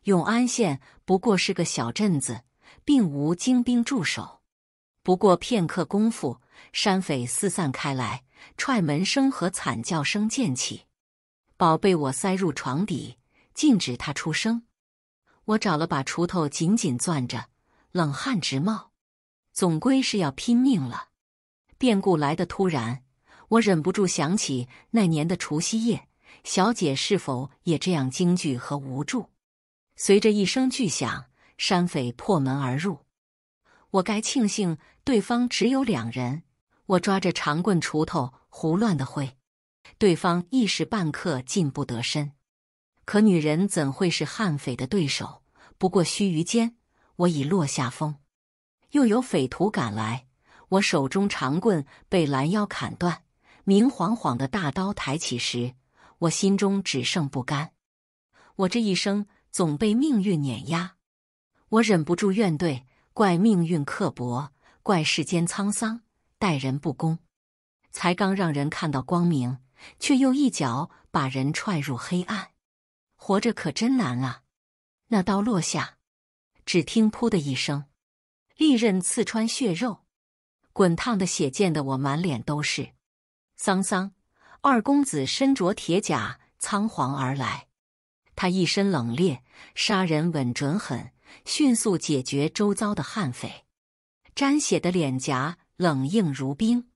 Speaker 1: 永安县不过是个小镇子，并无精兵驻守。不过片刻功夫，山匪四散开来，踹门声和惨叫声渐起。宝贝，我塞入床底，禁止他出声。我找了把锄头，紧紧攥着，冷汗直冒。总归是要拼命了。变故来的突然，我忍不住想起那年的除夕夜，小姐是否也这样惊惧和无助？随着一声巨响，山匪破门而入。我该庆幸对方只有两人。我抓着长棍、锄头，胡乱的挥。对方一时半刻近不得身，可女人怎会是悍匪的对手？不过须臾间，我已落下风。又有匪徒赶来，我手中长棍被拦腰砍断，明晃晃的大刀抬起时，我心中只剩不甘。我这一生总被命运碾压，我忍不住怨怼，怪命运刻薄，怪世间沧桑待人不公，才刚让人看到光明。却又一脚把人踹入黑暗，活着可真难啊！那刀落下，只听“噗”的一声，利刃刺穿血肉，滚烫的血溅得我满脸都是。桑桑，二公子身着铁甲，仓皇而来。他一身冷冽，杀人稳准狠，迅速解决周遭的悍匪。沾血的脸颊冷硬如冰，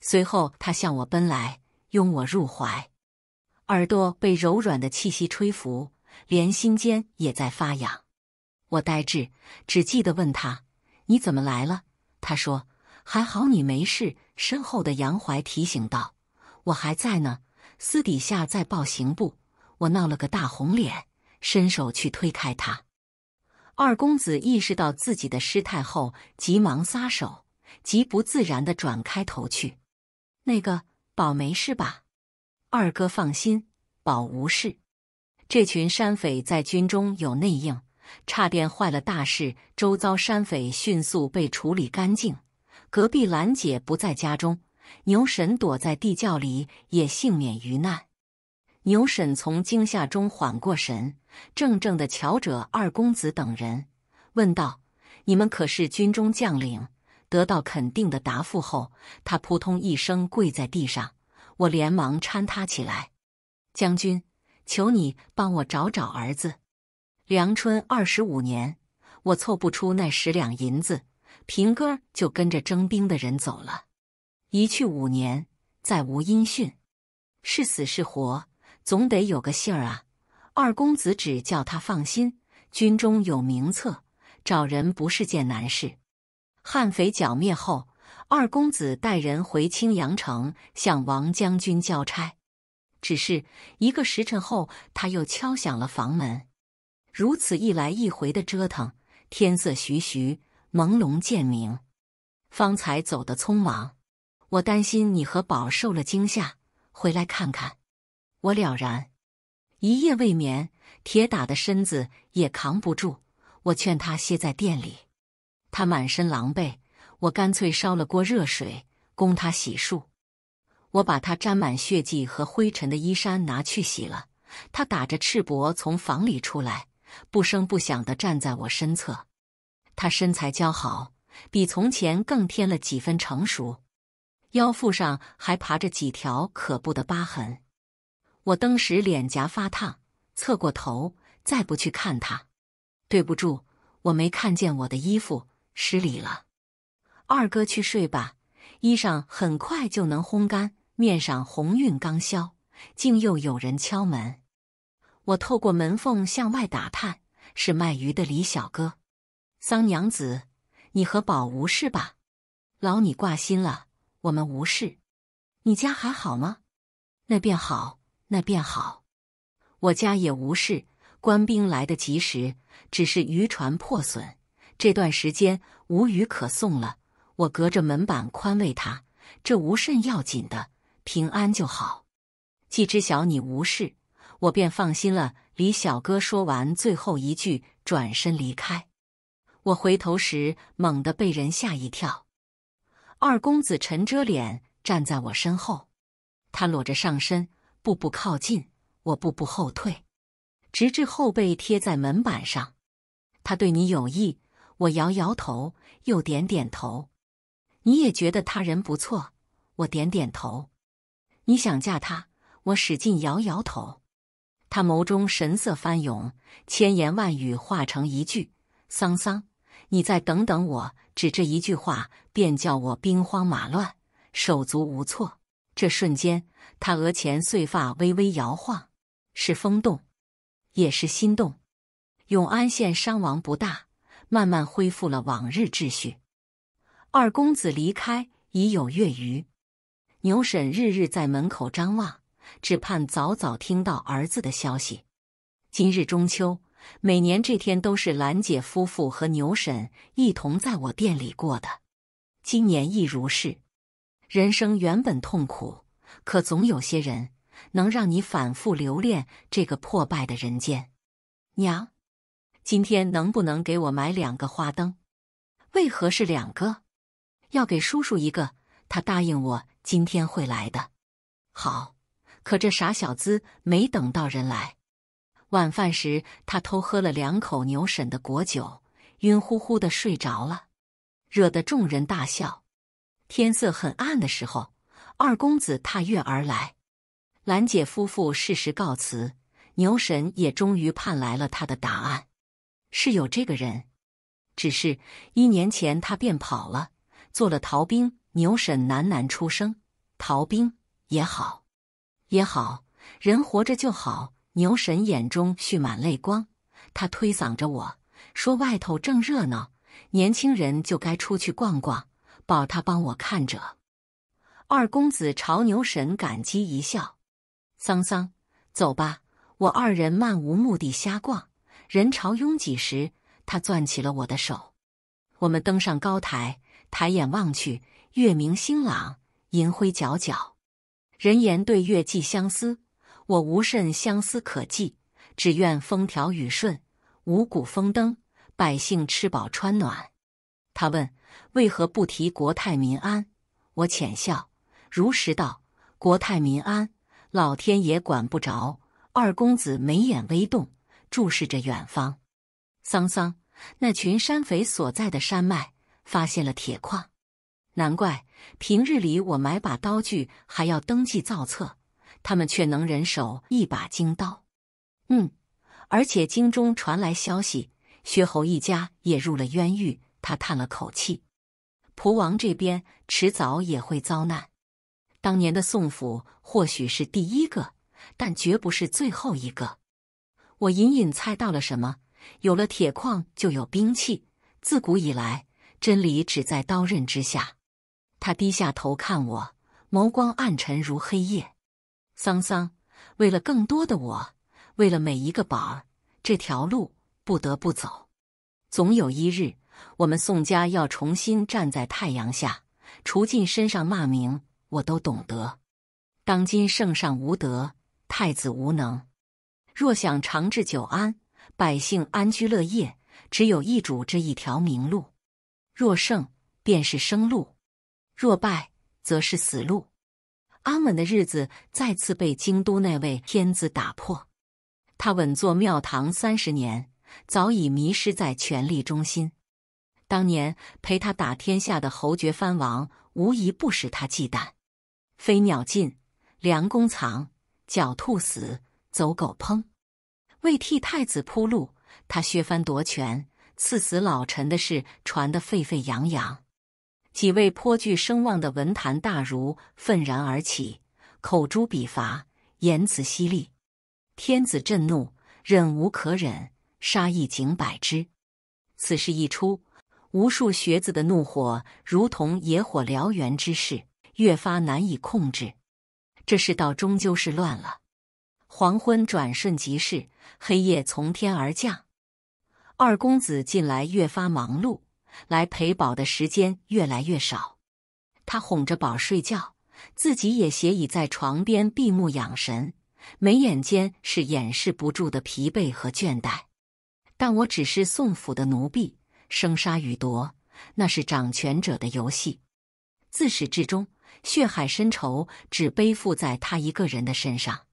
Speaker 1: 随后他向我奔来。拥我入怀，耳朵被柔软的气息吹拂，连心间也在发痒。我呆滞，只记得问他：“你怎么来了？”他说：“还好你没事。”身后的杨怀提醒道：“我还在呢，私底下在报刑部。”我闹了个大红脸，伸手去推开他。二公子意识到自己的失态后，急忙撒手，极不自然的转开头去。那个。宝没事吧？二哥放心，宝无事。这群山匪在军中有内应，差点坏了大事。周遭山匪迅速被处理干净。隔壁兰姐不在家中，牛婶躲在地窖里也幸免于难。牛婶从惊吓中缓过神，怔怔的瞧着二公子等人，问道：“你们可是军中将领？”得到肯定的答复后，他扑通一声跪在地上，我连忙搀他起来。将军，求你帮我找找儿子。梁春二十五年，我凑不出那十两银子，平哥就跟着征兵的人走了，一去五年，再无音讯。是死是活，总得有个信儿啊！二公子只叫他放心，军中有名册，找人不是件难事。悍匪剿灭后，二公子带人回青阳城向王将军交差。只是一个时辰后，他又敲响了房门。如此一来一回的折腾，天色徐徐朦胧渐明。方才走得匆忙，我担心你和宝受了惊吓，回来看看。我了然，一夜未眠，铁打的身子也扛不住。我劝他歇在店里。他满身狼狈，我干脆烧了锅热水供他洗漱。我把他沾满血迹和灰尘的衣衫拿去洗了。他打着赤膊从房里出来，不声不响地站在我身侧。他身材姣好，比从前更添了几分成熟，腰腹上还爬着几条可怖的疤痕。我登时脸颊发烫，侧过头，再不去看他。对不住，我没看见我的衣服。失礼了，二哥去睡吧。衣裳很快就能烘干，面上红晕刚消，竟又有人敲门。我透过门缝向外打探，是卖鱼的李小哥。桑娘子，你和宝无事吧？劳你挂心了。我们无事，你家还好吗？那便好，那便好。我家也无事，官兵来得及时，只是渔船破损。这段时间无语可送了，我隔着门板宽慰他：“这无甚要紧的，平安就好。”既知晓你无事，我便放心了。李小哥说完最后一句，转身离开。我回头时，猛地被人吓一跳。二公子沉着脸站在我身后，他裸着上身，步步靠近我，步步后退，直至后背贴在门板上。他对你有意。我摇摇头，又点点头。你也觉得他人不错。我点点头。你想嫁他？我使劲摇摇头。他眸中神色翻涌，千言万语化成一句：“桑桑，你再等等我。”只这一句话，便叫我兵荒马乱，手足无措。这瞬间，他额前碎发微微摇晃，是风动，也是心动。永安县伤亡不大。慢慢恢复了往日秩序。二公子离开已有月余，牛婶日日在门口张望，只盼早早听到儿子的消息。今日中秋，每年这天都是兰姐夫妇和牛婶一同在我店里过的，今年亦如是。人生原本痛苦，可总有些人能让你反复留恋这个破败的人间。娘。今天能不能给我买两个花灯？为何是两个？要给叔叔一个，他答应我今天会来的。好，可这傻小子没等到人来。晚饭时，他偷喝了两口牛婶的果酒，晕乎乎的睡着了，惹得众人大笑。天色很暗的时候，二公子踏月而来。兰姐夫妇适时告辞，牛婶也终于盼来了他的答案。是有这个人，只是一年前他便跑了，做了逃兵。牛婶喃喃出声：“逃兵也好，也好，人活着就好。”牛婶眼中蓄满泪光，他推搡着我说：“外头正热闹，年轻人就该出去逛逛，保他帮我看着。”二公子朝牛婶感激一笑：“桑桑，走吧，我二人漫无目的瞎逛。”人潮拥挤时，他攥起了我的手。我们登上高台，抬眼望去，月明星朗，银辉皎皎。人言对月寄相思，我无甚相思可寄，只愿风调雨顺，五谷丰登，百姓吃饱穿暖。他问：“为何不提国泰民安？”我浅笑，如实道：“国泰民安，老天爷管不着。”二公子眉眼微动。注视着远方，桑桑那群山匪所在的山脉发现了铁矿，难怪平日里我买把刀具还要登记造册，他们却能人手一把金刀。嗯，而且京中传来消息，薛侯一家也入了冤狱。他叹了口气，蒲王这边迟早也会遭难。当年的宋府或许是第一个，但绝不是最后一个。我隐隐猜到了什么，有了铁矿就有兵器。自古以来，真理只在刀刃之下。他低下头看我，眸光暗沉如黑夜。桑桑，为了更多的我，为了每一个宝儿，这条路不得不走。总有一日，我们宋家要重新站在太阳下，除尽身上骂名。我都懂得。当今圣上无德，太子无能。若想长治久安，百姓安居乐业，只有易主这一条明路。若胜，便是生路；若败，则是死路。安稳的日子再次被京都那位天子打破。他稳坐庙堂三十年，早已迷失在权力中心。当年陪他打天下的侯爵藩王，无一不使他忌惮。飞鸟尽，良弓藏；狡兔死。走狗烹，为替太子铺路，他削藩夺权、赐死老臣的事传得沸沸扬扬。几位颇具声望的文坛大儒愤然而起，口诛笔伐，言辞犀利。天子震怒，忍无可忍，杀一儆百之。此事一出，无数学子的怒火如同野火燎原之势，越发难以控制。这世道终究是乱了。黄昏转瞬即逝，黑夜从天而降。二公子近来越发忙碌，来陪宝的时间越来越少。他哄着宝睡觉，自己也斜倚在床边闭目养神，眉眼间是掩饰不住的疲惫和倦怠。但我只是宋府的奴婢，生杀与夺，那是掌权者的游戏。自始至终，血海深仇只背负在他一个人的身上。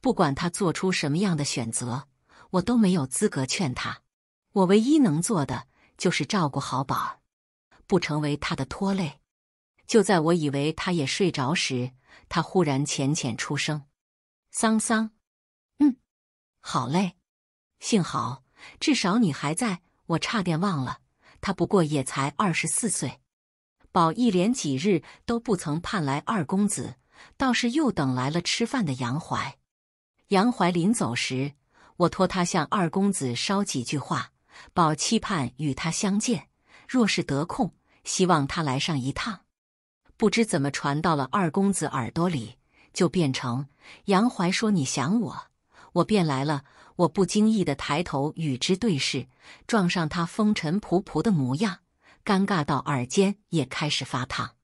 Speaker 1: 不管他做出什么样的选择，我都没有资格劝他。我唯一能做的就是照顾好宝儿，不成为他的拖累。就在我以为他也睡着时，他忽然浅浅出声：“桑桑，嗯，好嘞。幸好，至少你还在我，差点忘了他。不过也才二十四岁。宝一连几日都不曾盼来二公子，倒是又等来了吃饭的杨槐。”杨怀临走时，我托他向二公子捎几句话，保期盼与他相见。若是得空，希望他来上一趟。不知怎么传到了二公子耳朵里，就变成杨怀说：“你想我，我便来了。”我不经意的抬头与之对视，撞上他风尘仆仆的模样，尴尬到耳尖也开始发烫，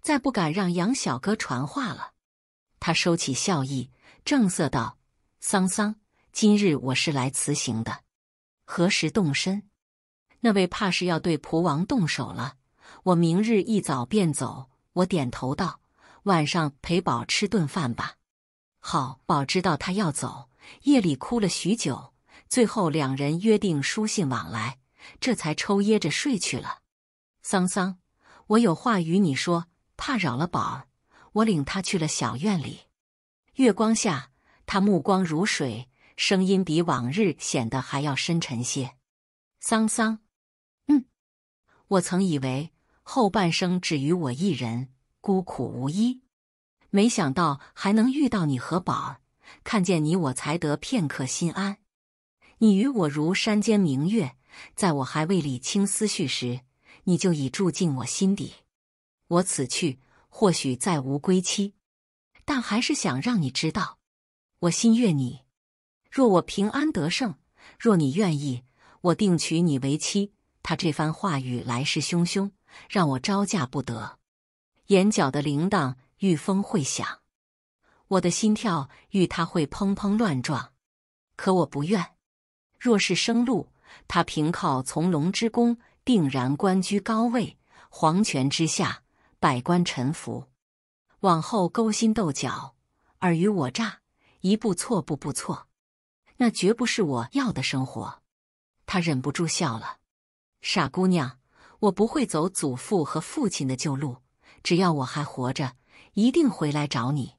Speaker 1: 再不敢让杨小哥传话了。他收起笑意。正色道：“桑桑，今日我是来辞行的。何时动身？那位怕是要对蒲王动手了。我明日一早便走。”我点头道：“晚上陪宝吃顿饭吧。”好，宝知道他要走，夜里哭了许久，最后两人约定书信往来，这才抽噎着睡去了。桑桑，我有话与你说，怕扰了宝我领他去了小院里。月光下，他目光如水，声音比往日显得还要深沉些。桑桑，嗯，我曾以为后半生只与我一人孤苦无依，没想到还能遇到你和宝儿，看见你我才得片刻心安。你与我如山间明月，在我还未理清思绪时，你就已住进我心底。我此去或许再无归期。但还是想让你知道，我心悦你。若我平安得胜，若你愿意，我定娶你为妻。他这番话语来势汹汹，让我招架不得。眼角的铃铛遇风会响，我的心跳遇他会砰砰乱撞。可我不愿。若是生路，他凭靠从龙之功，定然官居高位，皇权之下，百官臣服。往后勾心斗角、尔虞我诈，一步错步步错，那绝不是我要的生活。他忍不住笑了。傻姑娘，我不会走祖父和父亲的旧路，只要我还活着，一定回来找你。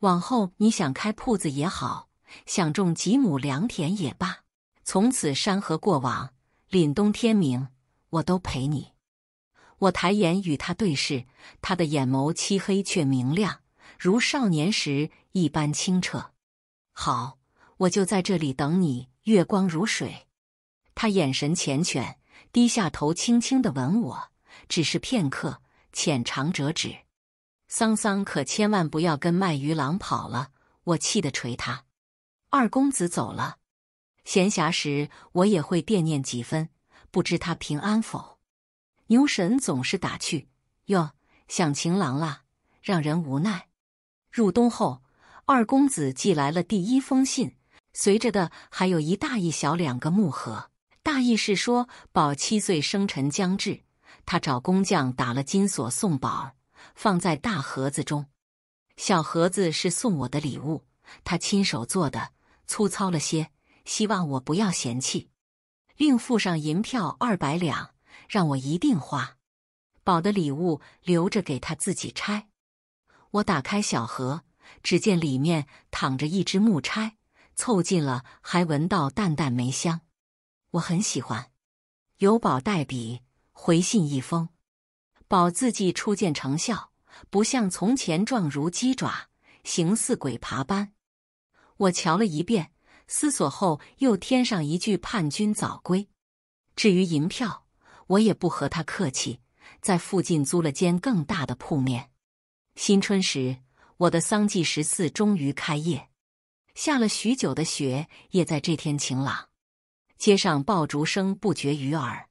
Speaker 1: 往后你想开铺子也好，想种几亩良田也罢，从此山河过往、凛冬天明，我都陪你。我抬眼与他对视，他的眼眸漆黑却明亮，如少年时一般清澈。好，我就在这里等你。月光如水，他眼神缱绻，低下头轻轻的吻我，只是片刻，浅尝辄止。桑桑，可千万不要跟卖鱼郎跑了！我气得捶他。二公子走了，闲暇时我也会惦念几分，不知他平安否。牛神总是打趣：“哟，想情郎了，让人无奈。”入冬后，二公子寄来了第一封信，随着的还有一大一小两个木盒。大意是说，宝七岁生辰将至，他找工匠打了金锁送宝放在大盒子中。小盒子是送我的礼物，他亲手做的，粗糙了些，希望我不要嫌弃。另附上银票二百两。让我一定花。宝的礼物留着给他自己拆。我打开小盒，只见里面躺着一支木钗，凑近了还闻到淡淡梅香，我很喜欢。由宝代笔回信一封，宝字迹初见成效，不像从前状如鸡爪，形似鬼爬般。我瞧了一遍，思索后又添上一句：“盼君早归。”至于银票。我也不和他客气，在附近租了间更大的铺面。新春时，我的桑记十四终于开业。下了许久的雪，也在这天晴朗。街上爆竹声不绝于耳。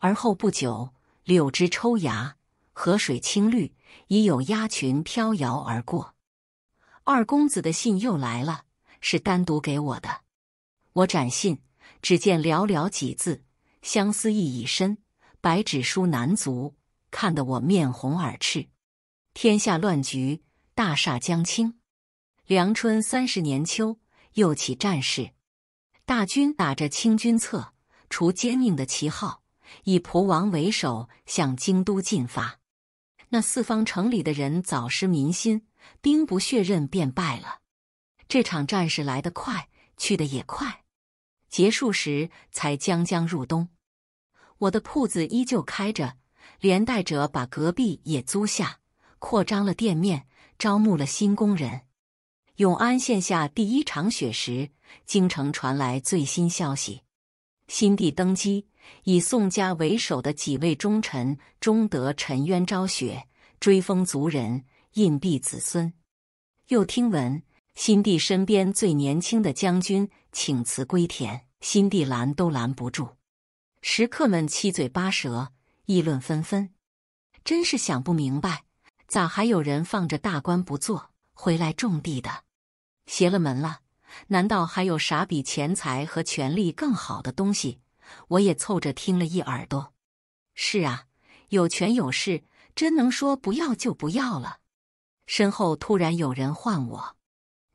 Speaker 1: 而后不久，柳枝抽芽，河水青绿，已有鸭群飘摇而过。二公子的信又来了，是单独给我的。我展信，只见寥寥几字。相思意已深，白纸书难足，看得我面红耳赤。天下乱局，大厦将倾。梁春三十年秋，又起战事。大军打着清军策除奸佞的旗号，以蒲王为首向京都进发。那四方城里的人早失民心，兵不血刃便败了。这场战事来得快，去得也快。结束时才将将入冬，我的铺子依旧开着，连带着把隔壁也租下，扩张了店面，招募了新工人。永安县下第一场雪时，京城传来最新消息：新帝登基，以宋家为首的几位忠臣终得沉冤昭雪，追封族人，荫庇子孙。又听闻新帝身边最年轻的将军。请辞归田，新地拦都拦不住。食客们七嘴八舌，议论纷纷，真是想不明白，咋还有人放着大官不做，回来种地的？邪了门了！难道还有啥比钱财和权力更好的东西？我也凑着听了一耳朵。是啊，有权有势，真能说不要就不要了。身后突然有人唤我：“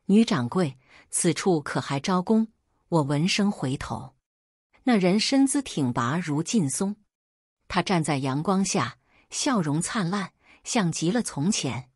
Speaker 1: 女掌柜，此处可还招工？”我闻声回头，那人身姿挺拔如劲松，他站在阳光下，笑容灿烂，像极了从前。